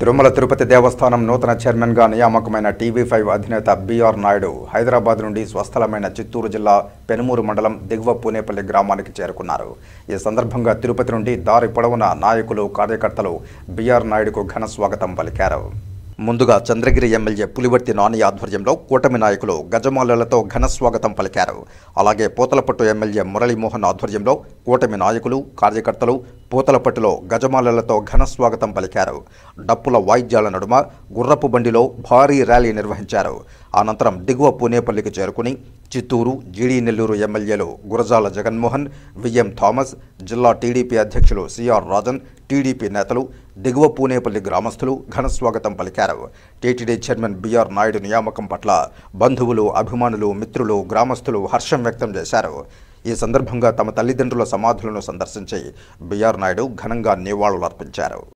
తిరుమల తిరుపతి దేవస్థానం నూతన చైర్మన్గా నియామకమైన టీవీ ఫైవ్ అధినేత బీఆర్ నాయుడు హైదరాబాద్ నుండి స్వస్థలమైన చిత్తూరు జిల్లా పెనుమూరు మండలం దిగువ పూనేపల్లి గ్రామానికి చేరుకున్నారు ఈ సందర్భంగా తిరుపతి నుండి దారి పొడవున నాయకులు కార్యకర్తలు బీఆర్ నాయుడుకు ఘన స్వాగతం పలికారు ముందుగా చంద్రగిరి ఎమ్మెల్యే పులివర్తి నాని ఆధ్వర్యంలో కూటమి నాయకులు గజమాలలతో ఘన స్వాగతం పలికారు అలాగే పోతలపట్టు ఎమ్మెల్యే మురళీమోహన్ ఆధ్వర్యంలో కూటమి నాయకులు కార్యకర్తలు పూతలపట్టులో గజమాలలతో ఘన స్వాగతం పలికారు డప్పుల వాయిద్యాల నడుమ గుర్రపు బండిలో భారీ ర్యాలీ నిర్వహించారు అనంతరం దిగువ పూనేపల్లికి చేరుకుని చిత్తూరు జీడీ నెల్లూరు ఎమ్మెల్యేలు గురజాల జగన్మోహన్ విఎం థామస్ జిల్లా టీడీపీ అధ్యక్షులు సిఆర్ రాజన్ టీడీపీ నేతలు దిగువ పూనేపల్లి గ్రామస్తులు ఘన స్వాగతం పలికారు టీటీడీ చైర్మన్ బిఆర్ నాయుడు నియామకం పట్ల బంధువులు అభిమానులు మిత్రులు గ్రామస్తులు హర్షం వ్యక్తం చేశారు ఈ సందర్భంగా తమ తల్లిదండ్రుల సమాధులను సందర్శించి బిఆర్ నాయుడు ఘనంగా నివాళులర్పించారు